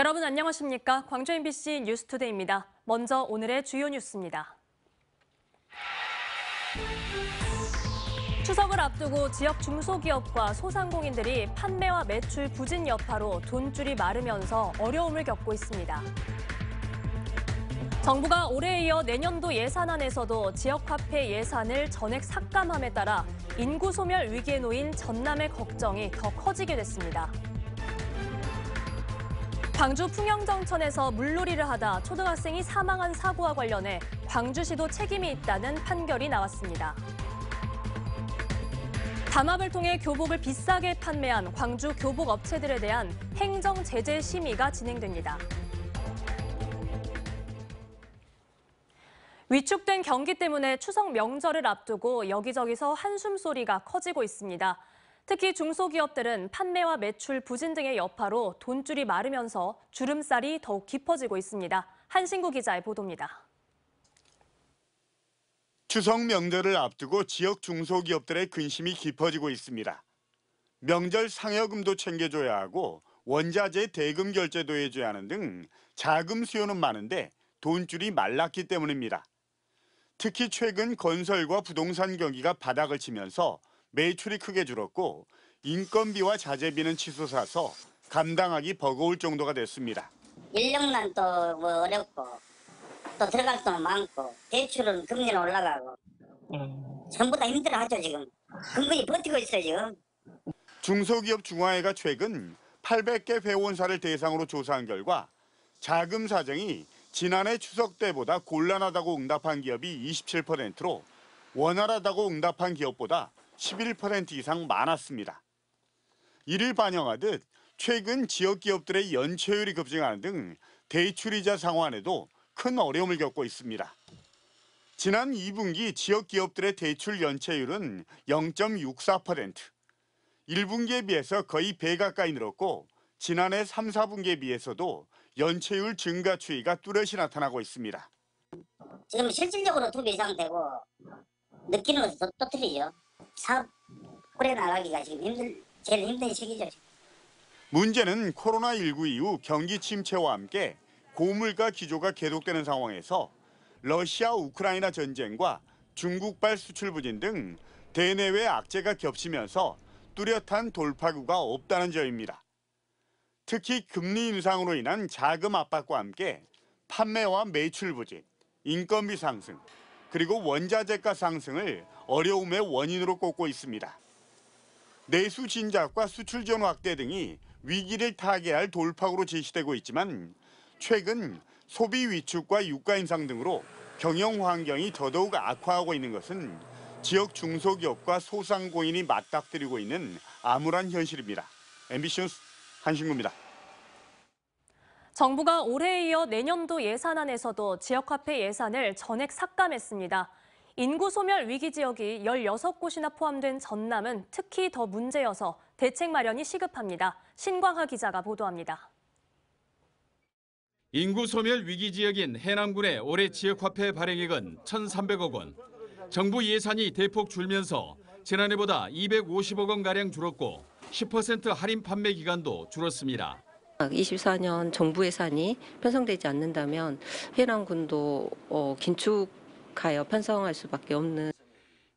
여러분 안녕하십니까? 광주 MBC 뉴스투데이입니다. 먼저 오늘의 주요 뉴스입니다. 추석을 앞두고 지역 중소기업과 소상공인들이 판매와 매출 부진 여파로 돈줄이 마르면서 어려움을 겪고 있습니다. 정부가 올해에 이어 내년도 예산안에서도 지역화폐 예산을 전액 삭감함에 따라 인구 소멸 위기에 놓인 전남의 걱정이 더 커지게 됐습니다. 광주 풍영정천에서 물놀이를 하다 초등학생이 사망한 사고와 관련해 광주시도 책임이 있다는 판결이 나왔습니다. 담합을 통해 교복을 비싸게 판매한 광주 교복 업체들에 대한 행정 제재 심의가 진행됩니다. 위축된 경기 때문에 추석 명절을 앞두고 여기저기서 한숨 소리가 커지고 있습니다. 특히 중소기업들은 판매와 매출 부진 등의 여파로 돈줄이 마르면서 주름살이 더욱 깊어지고 있습니다. 한신구 기자의 보도입니다. 추석 명절을 앞두고 지역 중소기업들의 근심이 깊어지고 있습니다. 명절 상여금도 챙겨줘야 하고 원자재 대금 결제도 해줘야 하는 등 자금 수요는 많은데 돈줄이 말랐기 때문입니다. 특히 최근 건설과 부동산 경기가 바닥을 치면서 매출이 크게 줄었고 인건비와 자재비는 치솟아서 감당하기 버거울 정도가 됐습니다. 인력난 또뭐 어렵고 또 들어갈 돈 많고 대출은 금리는 올라가고 음. 전부 다 힘들어하죠 지금. 근근히 버티고 있어요 지금. 중소기업 중화회가 최근 800개 회원사를 대상으로 조사한 결과 자금 사정이 지난해 추석 때보다 곤란하다고 응답한 기업이 27%로 원활하다고 응답한 기업보다 11% 이상 많았습니다. 이를 반영하듯 최근 지역기업들의 연체율이 급증하는 등 대출이자 상환에도 큰 어려움을 겪고 있습니다. 지난 2분기 지역기업들의 대출 연체율은 0.64%, 1분기에 비해서 거의 배 가까이 늘었고 지난해 3, 4분기에 비해서도 연체율 증가 추이가 뚜렷이 나타나고 있습니다. 지금 실질적으로 두배 이상 되고 느끼는 것이 더, 더 틀리죠. 사업 오래 나가기가 지금 힘들, 제일 힘든 시기죠. 문제는 코로나19 이후 경기 침체와 함께 고물가 기조가 계속되는 상황에서 러시아 우크라이나 전쟁과 중국발 수출 부진 등 대내외 악재가 겹치면서 뚜렷한 돌파구가 없다는 점입니다. 특히 금리 인상으로 인한 자금 압박과 함께 판매와 매출 부진, 인건비 상승, 그리고 원자재가 상승을 어려움의 원인으로 꼽고 있습니다. 내수 진작과 수출 전 확대 등이 위기를 타개할 돌파구로 제시되고 있지만 최근 소비 위축과 유가 인상 등으로 경영 환경이 더더욱 악화하고 있는 것은 지역 중소기업과 소상공인이 맞닥뜨리고 있는 암울한 현실입니다. MBC 뉴스 한신구입니다. 정부가 올해에 이어 내년도 예산안에서도 지역화폐 예산을 전액 삭감했습니다. 인구 소멸 위기 지역이 16곳이나 포함된 전남은 특히 더 문제여서 대책 마련이 시급합니다. 신광하 기자가 보도합니다. 인구 소멸 위기 지역인 해남군의 올해 지역화폐 발행액은 1,300억 원. 정부 예산이 대폭 줄면서 지난해보다 250억 원가량 줄었고 10% 할인 판매 기간도 줄었습니다. 24년 정부 예산이 편성되지 않는다면 해남군도 어, 긴축 가여 편성할 수밖에 없는.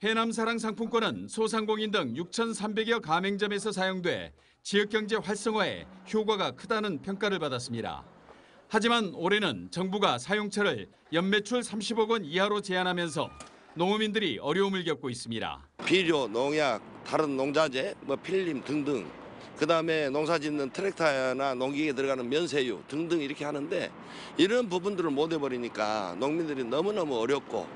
해남사랑 상품권은 소상공인 등 6,300여 가맹점에서 사용돼 지역경제 활성화에 효과가 크다는 평가를 받았습니다. 하지만 올해는 정부가 사용처를 연매출 30억 원 이하로 제한하면서 농민들이 어려움을 겪고 있습니다. 비료, 농약, 다른 농자재, 뭐 필름 등등 그 다음에 농사 짓는 트랙터나 농기계에 들어가는 면세유 등등 이렇게 하는데 이런 부분들을 못 해버리니까 농민들이 너무너무 어렵고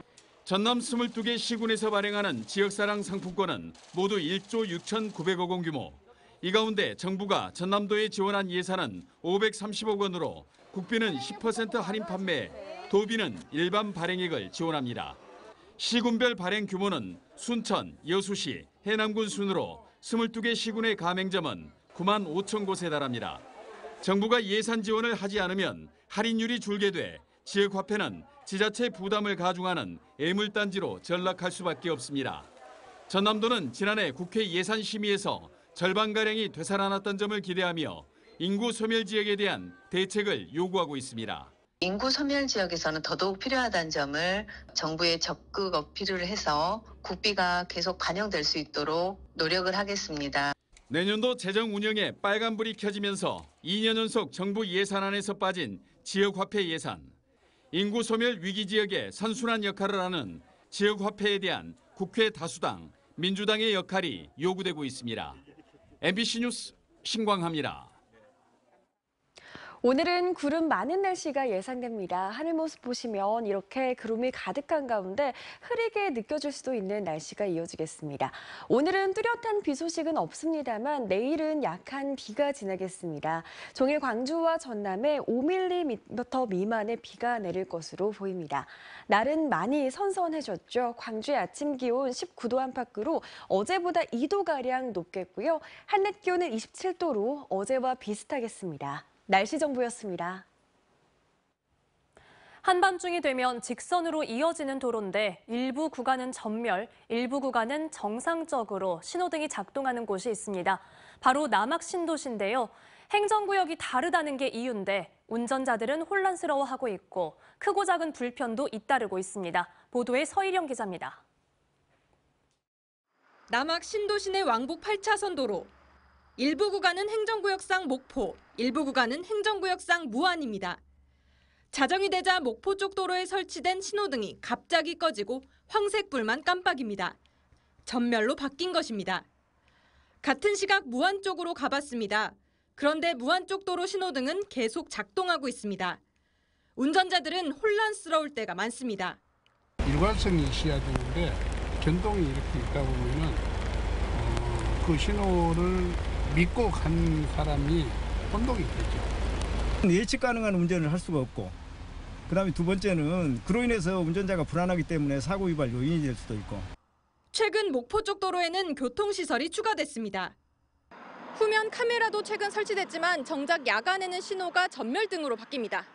전남 22개 시군에서 발행하는 지역사랑 상품권은 모두 1조 6,900억 원 규모. 이 가운데 정부가 전남도에 지원한 예산은 530억 원으로 국비는 10% 할인 판매, 도비는 일반 발행액을 지원합니다. 시군별 발행 규모는 순천, 여수시, 해남군 순으로 22개 시군의 가맹점은 9만 5천 곳에 달합니다. 정부가 예산 지원을 하지 않으면 할인율이 줄게 돼 지역 화폐는 지자체 부담을 가중하는 애물단지로 전락할 수밖에 없습니다. 전남도는 지난해 국회 예산 심의에서 절반가량이 되살아났던 점을 기대하며 인구 소멸 지역에 대한 대책을 요구하고 있습니다. 인구 소멸 지역에서는 더더욱 필요하다는 점을 정부에 적극 어필을 해서 국비가 계속 반영될 수 있도록 노력을 하겠습니다. 내년도 재정 운영에 빨간불이 켜지면서 2년 연속 정부 예산안에서 빠진 지역화폐 예산, 인구 소멸 위기 지역에 선순환 역할을 하는 지역화폐에 대한 국회 다수당 민주당의 역할이 요구되고 있습니다. MBC 뉴스 신광합니다. 오늘은 구름 많은 날씨가 예상됩니다. 하늘 모습 보시면 이렇게 구름이 가득한 가운데 흐리게 느껴질 수도 있는 날씨가 이어지겠습니다. 오늘은 뚜렷한 비 소식은 없습니다만 내일은 약한 비가 지나겠습니다. 종일 광주와 전남에 5mm 미만의 비가 내릴 것으로 보입니다. 날은 많이 선선해졌죠. 광주의 아침 기온 19도 안팎으로 어제보다 2도가량 높겠고요. 한낮 기온은 27도로 어제와 비슷하겠습니다. 날씨 정보였습니다. 한밤중이 되면 직선으로 이어지는 도로인데 일부 구간은 전멸, 일부 구간은 정상적으로 신호등이 작동하는 곳이 있습니다. 바로 남악신도시인데요. 행정구역이 다르다는 게 이유인데 운전자들은 혼란스러워하고 있고 크고 작은 불편도 잇따르고 있습니다. 보도에 서일영 기자입니다. 남악 신도시내 왕복 8차선 도로 일부 구간은 행정구역상 목포, 일부 구간은 행정구역상 무안입니다. 자정이 되자 목포 쪽 도로에 설치된 신호등이 갑자기 꺼지고 황색불만 깜빡입니다. 전멸로 바뀐 것입니다. 같은 시각 무안 쪽으로 가봤습니다. 그런데 무안 쪽 도로 신호등은 계속 작동하고 있습니다. 운전자들은 혼란스러울 때가 많습니다. 일관성이 있어야 되는데 전동이 이렇게 있다 보면 어, 그 신호를 믿고 간 사람이 혼동이 되죠. 예측 가능한 운전을 할 수가 없고 그 다음에 두 번째는 그로 인해서 운전자가 불안하기 때문에 사고 위발 요인이 될 수도 있고. 최근 목포 쪽 도로에는 교통시설이 추가됐습니다. 후면 카메라도 최근 설치됐지만 정작 야간에는 신호가 전멸 등으로 바뀝니다.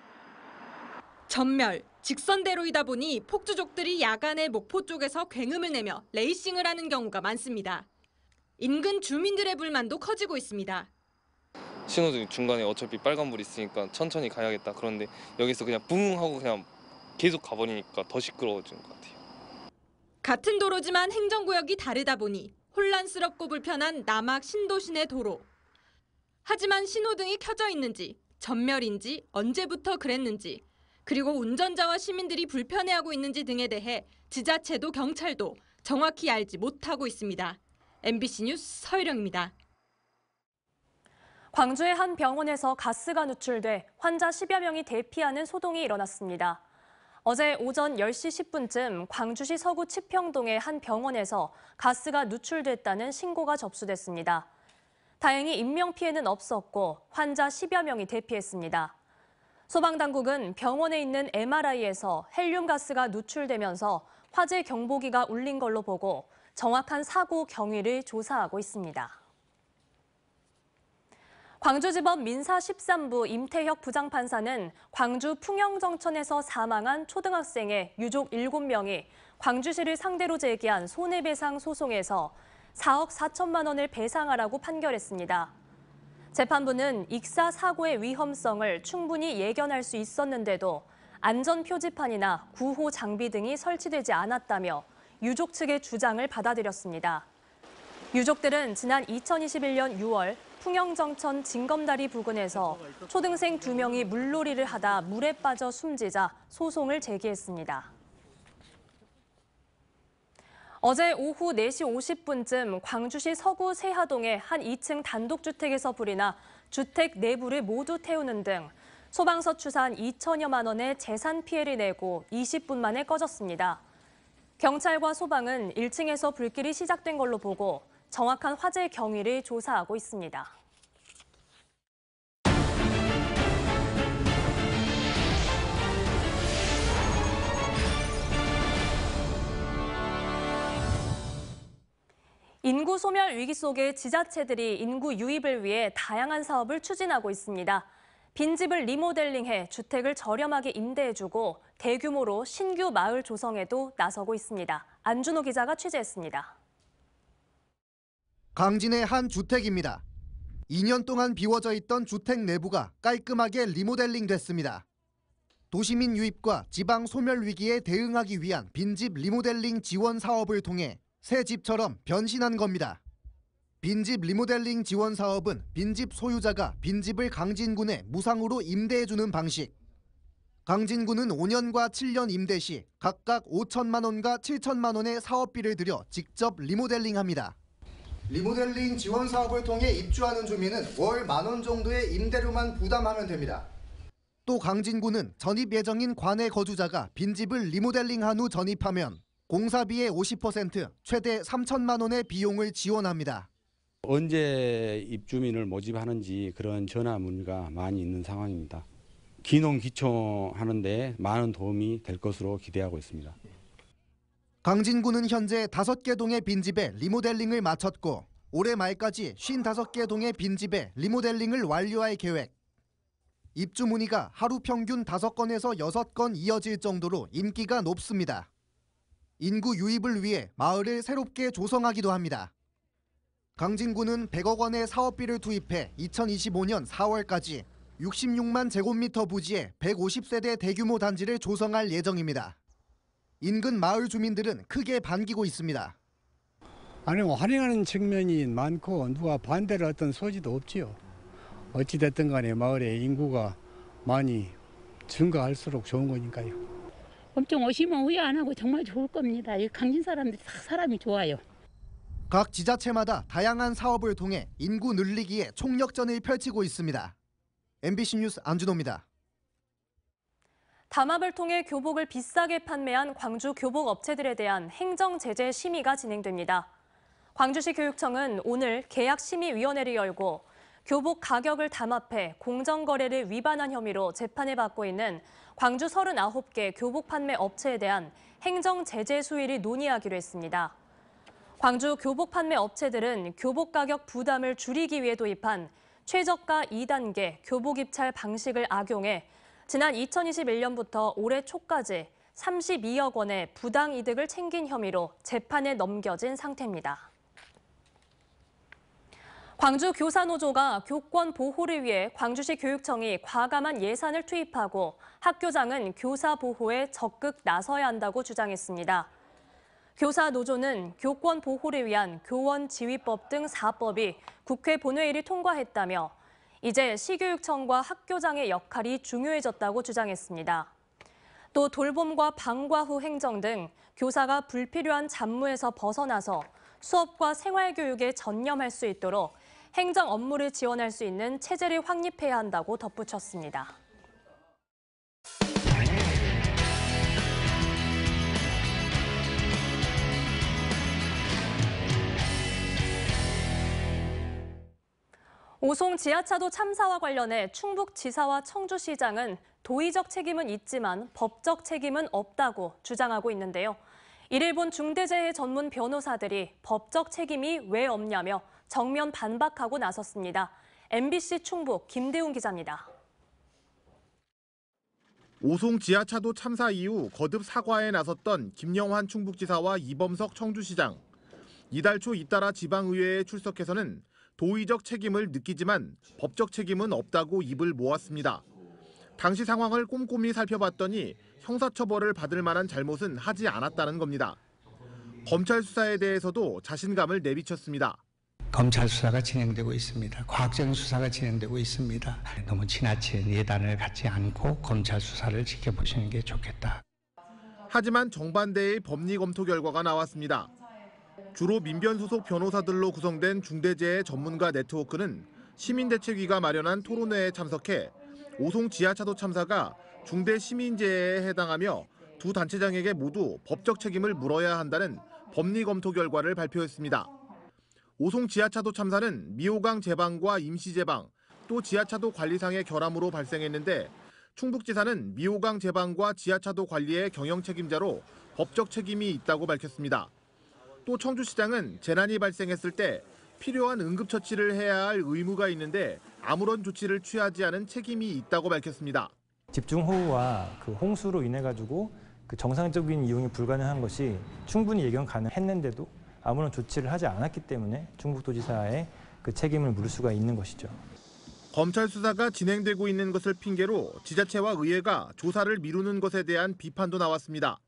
전멸, 직선대로이다 보니 폭주족들이 야간에 목포 쪽에서 굉음을 내며 레이싱을 하는 경우가 많습니다. 인근 주민들의 불만도 커지고 있습니다. 신호등 중간에 어차피 빨간불 있으니까 천천히 가야겠다. 그런데 여기서 그냥 붕 하고 그냥 계속 가버리니까 더시끄러워지것 같아요. 같은 도로지만 행정구역이 다르다 보니 혼란스럽고 불편한 남학 신도시내 도로. 하지만 신호등이 켜져 있는지, 전멸인지, 언제부터 그랬는지, 그리고 운전자와 시민들이 불편해하고 있는지 등에 대해 지자체도 경찰도 정확히 알지 못하고 있습니다. MBC 뉴스 서유령입니다. 광주의 한 병원에서 가스가 누출돼 환자 10여 명이 대피하는 소동이 일어났습니다. 어제 오전 10시 10분쯤 광주시 서구 치평동의 한 병원에서 가스가 누출됐다는 신고가 접수됐습니다. 다행히 인명피해는 없었고 환자 10여 명이 대피했습니다. 소방당국은 병원에 있는 MRI에서 헬륨가스가 누출되면서 화재 경보기가 울린 걸로 보고 정확한 사고 경위를 조사하고 있습니다. 광주지법 민사 13부 임태혁 부장판사는 광주 풍영정천에서 사망한 초등학생의 유족 7명이 광주시를 상대로 제기한 손해배상 소송에서 4억 4천만 원을 배상하라고 판결했습니다. 재판부는 익사 사고의 위험성을 충분히 예견할 수 있었는데도 안전 표지판이나 구호 장비 등이 설치되지 않았다며 유족 측의 주장을 받아들였습니다. 유족들은 지난 2021년 6월 풍영정천 진검다리 부근에서 초등생 2명이 물놀이를 하다 물에 빠져 숨지자 소송을 제기했습니다. 어제 오후 4시 50분쯤 광주시 서구 세하동의 한 2층 단독주택에서 불이 나 주택 내부를 모두 태우는 등 소방서 추산 2천여만 원의 재산 피해를 내고 20분 만에 꺼졌습니다. 경찰과 소방은 1층에서 불길이 시작된 걸로 보고 정확한 화재 경위를 조사하고 있습니다. 인구 소멸 위기 속에 지자체들이 인구 유입을 위해 다양한 사업을 추진하고 있습니다. 빈집을 리모델링해 주택을 저렴하게 임대해주고 대규모로 신규 마을 조성에도 나서고 있습니다. 안준호 기자가 취재했습니다. 강진의 한 주택입니다. 2년 동안 비워져 있던 주택 내부가 깔끔하게 리모델링 됐습니다. 도시민 유입과 지방 소멸 위기에 대응하기 위한 빈집 리모델링 지원 사업을 통해 새 집처럼 변신한 겁니다. 빈집 리모델링 지원 사업은 빈집 소유자가 빈집을 강진군에 무상으로 임대해주는 방식. 강진군은 5년과 7년 임대 시 각각 5천만 원과 7천만 원의 사업비를 들여 직접 리모델링합니다. 리모델링 지원 사업을 통해 입주하는 주민은 월 만 원 정도의 임대료만 부담하면 됩니다. 또 강진군은 전입 예정인 관내 거주자가 빈집을 리모델링한 후 전입하면 공사비의 50% 최대 3천만 원의 비용을 지원합니다. 언제 입주민을 모집하는지 그런 전화 문의가 많이 있는 상황입니다. 기농 기초 하는데 많은 도움이 될 것으로 기대하고 있습니다. 강진구는 현재 5개 동의 빈집에 리모델링을 마쳤고 올해 말까지 55개 동의 빈집에 리모델링을 완료할 계획. 입주 문의가 하루 평균 5건에서 6건 이어질 정도로 인기가 높습니다. 인구 유입을 위해 마을을 새롭게 조성하기도 합니다. 강진구는 100억 원의 사업비를 투입해 2025년 4월까지 66만 제곱미터 부지에 150세대 대규모 단지를 조성할 예정입니다. 인근 마을 주민들은 크게 반기고 있습니다. 아니 환영하는 뭐 측면이 많고 누가 반대를 어떤 소지도 없지요. 어찌 됐든 간에 마을의 인구가 많이 증가할수록 좋은 거니까요. 엄청 오시면 후회 안 하고 정말 좋을 겁니다. 강진 사람들이 다 사람이 좋아요. 각 지자체마다 다양한 사업을 통해 인구 늘리기에 총력전을 펼치고 있습니다. MBC 뉴스 안준호입니다. 담합을 통해 교복을 비싸게 판매한 광주 교복 업체들에 대한 행정 제재 심의가 진행됩니다. 광주시 교육청은 오늘 계약 심의 위원회를 열고 교복 가격을 담합해 공정 거래를 위반한 혐의로 재판을 받고 있는 광주 39개 교복 판매 업체에 대한 행정 제재 수위를 논의하기로 했습니다. 광주 교복 판매 업체들은 교복 가격 부담을 줄이기 위해 도입한 최저가 2단계 교복 입찰 방식을 악용해 지난 2021년부터 올해 초까지 32억 원의 부당 이득을 챙긴 혐의로 재판에 넘겨진 상태입니다. 광주 교사노조가 교권 보호를 위해 광주시 교육청이 과감한 예산을 투입하고 학교장은 교사 보호에 적극 나서야 한다고 주장했습니다. 교사 노조는 교권 보호를 위한 교원 지휘법 등 4법이 국회 본회의를 통과했다며 이제 시교육청과 학교장의 역할이 중요해졌다고 주장했습니다. 또 돌봄과 방과 후 행정 등 교사가 불필요한 잡무에서 벗어나서 수업과 생활교육에 전념할 수 있도록 행정 업무를 지원할 수 있는 체제를 확립해야 한다고 덧붙였습니다. 오송 지하차도 참사와 관련해 충북지사와 청주시장은 도의적 책임은 있지만 법적 책임은 없다고 주장하고 있는데요. 이를 본 중대재해 전문 변호사들이 법적 책임이 왜 없냐며 정면 반박하고 나섰습니다. MBC 충북 김대훈 기자입니다. 오송 지하차도 참사 이후 거듭 사과에 나섰던 김영환 충북지사와 이범석 청주시장. 이달 초 잇따라 지방의회에 출석해서는 도의적 책임을 느끼지만 법적 책임은 없다고 입을 모았습니다. 당시 상황을 꼼꼼히 살펴봤더니 형사처벌을 받을 만한 잘못은 하지 않았다는 겁니다. 검찰 수사에 대해서도 자신감을 내비쳤습니다. 검찰 수사가 진행되고 있습니다. 과학적인 수사가 진행되고 있습니다. 너무 지나친 예단을 갖지 않고 검찰 수사를 지켜보시는 게 좋겠다. 하지만 정반대의 법리 검토 결과가 나왔습니다. 주로 민변 소속 변호사들로 구성된 중대재해 전문가 네트워크는 시민대책위가 마련한 토론회에 참석해 오송 지하차도 참사가 중대 시민재해에 해당하며 두 단체장에게 모두 법적 책임을 물어야 한다는 법리 검토 결과를 발표했습니다. 오송 지하차도 참사는 미호강 제방과 임시 제방, 또 지하차도 관리상의 결함으로 발생했는데 충북지사는 미호강 제방과 지하차도 관리의 경영 책임자로 법적 책임이 있다고 밝혔습니다. 또 청주시장은 재난이 발생했을 때 필요한 응급처치를 해야 할 의무가 있는데 아무런 조치를 취하지 않은 책임이 있다고 밝혔습니다. 집중호우와 그 홍수로 인해 가지고 그 정상적인 이용이 불가능한 것이 충분히 예견 가능했는데도 아무런 조치를 하지 않았기 때문에 중국도지사의 그 책임을 물을 수가 있는 것이죠. 검찰 수사가 진행되고 있는 것을 핑계로 지자체와 의회가 조사를 미루는 것에 대한 비판도 나왔습니다.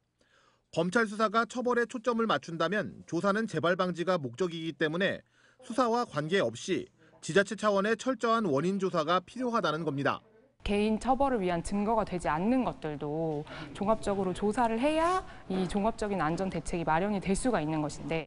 검찰 수사가 처벌에 초점을 맞춘다면 조사는 재발 방지가 목적이기 때문에 수사와 관계없이 지자체 차원의 철저한 원인 조사가 필요하다는 겁니다. 개인 처벌을 위한 증거가 되지 않는 것들도 종합적으로 조사를 해야 이 종합적인 안전 대책이 마련이 될 수가 있는 것인데.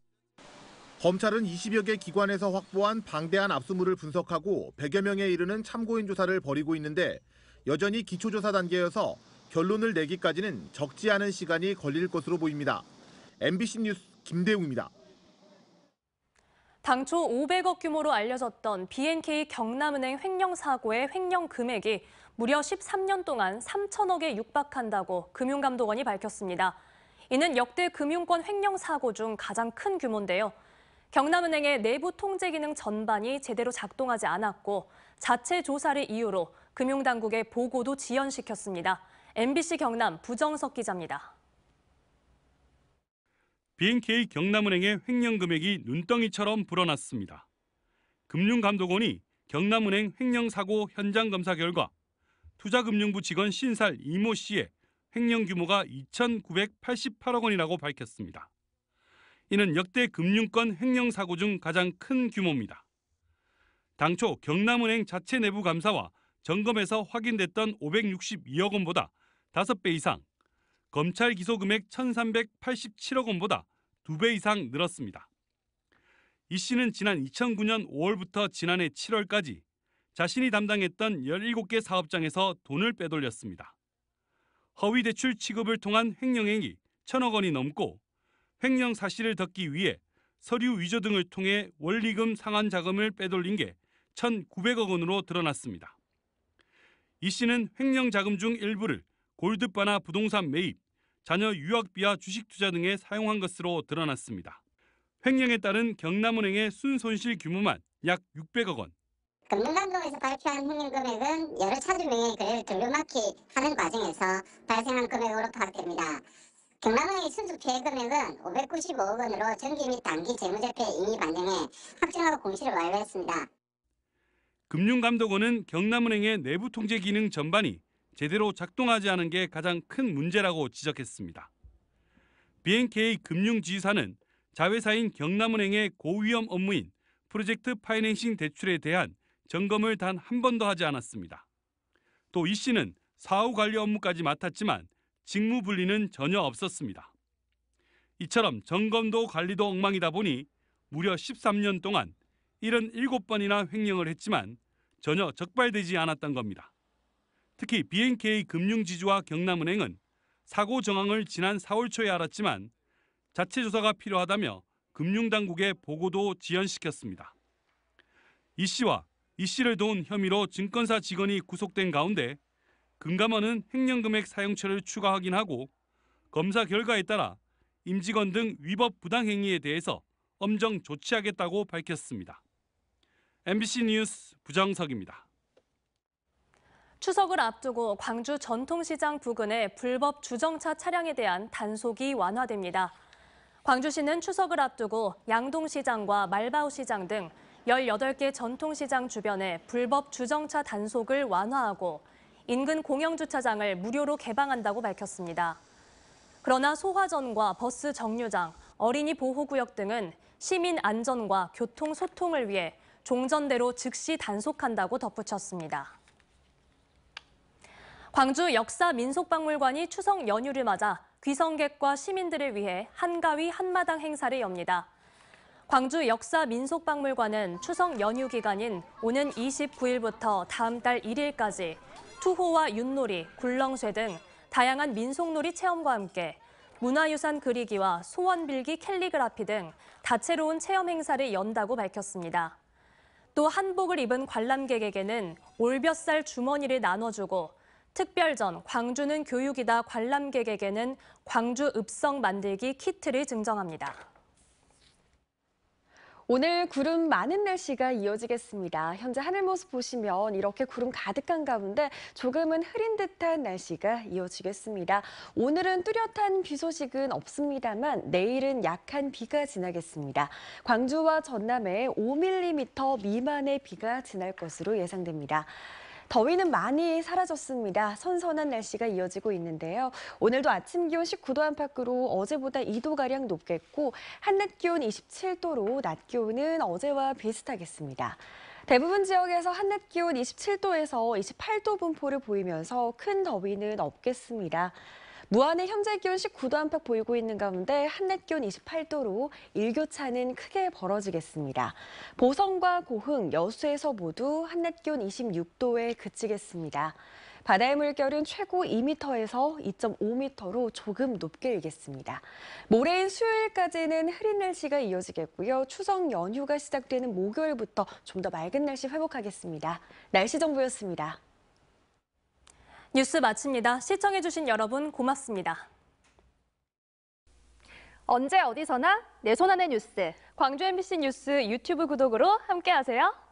검찰은 20여 개 기관에서 확보한 방대한 압수물을 분석하고 100여 명에 이르는 참고인 조사를 벌이고 있는데 여전히 기초조사 단계여서 결론을 내기까지는 적지 않은 시간이 걸릴 것으로 보입니다. MBC 뉴스 김대웅입니다. 당초 500억 규모로 알려졌던 BNK 경남은행 횡령 사고의 횡령 금액이 무려 13년 동안 3천억에 육박한다고 금융감독원이 밝혔습니다. 이는 역대 금융권 횡령 사고 중 가장 큰 규모인데요. 경남은행의 내부 통제 기능 전반이 제대로 작동하지 않았고 자체 조사를 이유로 금융당국의 보고도 지연시켰습니다. MBC 경남 부정석 기자입니다. BNK 경남은행의 횡령 금액이 눈덩이처럼 불어났습니다. 금융감독원이 경남은행 횡령 사고 현장 검사 결과 투자금융부 직원 신살 이모 씨의 횡령 규모가 2,988억 원이라고 밝혔습니다. 이는 역대 금융권 횡령 사고 중 가장 큰 규모입니다. 당초 경남은행 자체 내부 감사와 점검에서 확인됐던 562억 원보다 5배 이상, 검찰 기소 금액 1,387억 원보다 2배 이상 늘었습니다. 이 씨는 지난 2009년 5월부터 지난해 7월까지 자신이 담당했던 17개 사업장에서 돈을 빼돌렸습니다. 허위 대출 취급을 통한 횡령행위 1 0 0 0억 원이 넘고 횡령 사실을 덮기 위해 서류 위조 등을 통해 원리금 상환 자금을 빼돌린 게 1,900억 원으로 드러났습니다. 이 씨는 횡령 자금 중 일부를 골드바나 부동산 매입, 자녀 유학비와 주식 투자 등에 사용한 것으로 드러났습니다. 횡령에 따른 경남은행의 순손실 규모만 약 600억 원. 금융감독에서 발표한 횡령 금액은 여러 차주 명의를 돌려막기 하는 과정에서 발생한 금액으로 파악됩니다. 경남은행의 순수 피해 금액은 595억 원으로 전기 및 단기 재무제표 이미 반영해 확정하고 공시를 완료했습니다. 금융감독원은 경남은행의 내부 통제 기능 전반이 제대로 작동하지 않은 게 가장 큰 문제라고 지적했습니다. BNK 금융지사는 자회사인 경남은행의 고위험 업무인 프로젝트 파이낸싱 대출에 대한 점검을 단 한 번도 하지 않았습니다. 또 이 씨는 사후 관리 업무까지 맡았지만 직무 분리는 전혀 없었습니다. 이처럼 점검도 관리도 엉망이다 보니 무려 13년 동안 77번이나 횡령을 했지만 전혀 적발되지 않았던 겁니다. 특히 BNK 금융지주와 경남은행은 사고 정황을 지난 4월 초에 알았지만 자체 조사가 필요하다며 금융당국의 보고도 지연시켰습니다. 이 씨와 이 씨를 도운 혐의로 증권사 직원이 구속된 가운데 금감원은 횡령금액 사용처를 추가하긴 하고 검사 결과에 따라 임직원 등 위법 부당행위에 대해서 엄정 조치하겠다고 밝혔습니다. MBC 뉴스 부정석입니다. 추석을 앞두고 광주 전통시장 부근의 불법 주정차 차량에 대한 단속이 완화됩니다. 광주시는 추석을 앞두고 양동시장과 말바우시장 등 18개 전통시장 주변에 불법 주정차 단속을 완화하고 인근 공영주차장을 무료로 개방한다고 밝혔습니다. 그러나 소화전과 버스 정류장, 어린이 보호구역 등은 시민 안전과 교통 소통을 위해 종전대로 즉시 단속한다고 덧붙였습니다. 광주 역사 민속박물관이 추석 연휴를 맞아 귀성객과 시민들을 위해 한가위 한마당 행사를 엽니다. 광주 역사 민속박물관은 추석 연휴 기간인 오는 29일부터 다음 달 1일까지 투호와 윷놀이, 굴렁쇠 등 다양한 민속놀이 체험과 함께 문화유산 그리기와 소원빌기 캘리그라피 등 다채로운 체험 행사를 연다고 밝혔습니다. 또 한복을 입은 관람객에게는 올볕살 주머니를 나눠주고 특별전 광주는 교육이다 관람객에게는 광주 읍성 만들기 키트를 증정합니다. 오늘 구름 많은 날씨가 이어지겠습니다. 현재 하늘 모습 보시면 이렇게 구름 가득한 가운데 조금은 흐린 듯한 날씨가 이어지겠습니다. 오늘은 뚜렷한 비 소식은 없습니다만 내일은 약한 비가 지나겠습니다. 광주와 전남에 5mm 미만의 비가 지날 것으로 예상됩니다. 더위는 많이 사라졌습니다. 선선한 날씨가 이어지고 있는데요. 오늘도 아침 기온 19도 안팎으로 어제보다 2도가량 높겠고 한낮 기온 27도로 낮 기온은 어제와 비슷하겠습니다. 대부분 지역에서 한낮 기온 27도에서 28도 분포를 보이면서 큰 더위는 없겠습니다. 무안의 현재 기온 19도 안팎 보이고 있는 가운데 한낮 기온 28도로 일교차는 크게 벌어지겠습니다. 보성과 고흥, 여수에서 모두 한낮 기온 26도에 그치겠습니다. 바다의 물결은 최고 2m에서 2.5m로 조금 높게 일겠습니다. 모레인 수요일까지는 흐린 날씨가 이어지겠고요. 추석 연휴가 시작되는 목요일부터 좀 더 맑은 날씨 회복하겠습니다. 날씨 정보였습니다. 뉴스 마칩니다. 시청해주신 여러분 고맙습니다. 언제 어디서나 내 손안의 뉴스. 광주 MBC 뉴스 유튜브 구독으로 함께하세요.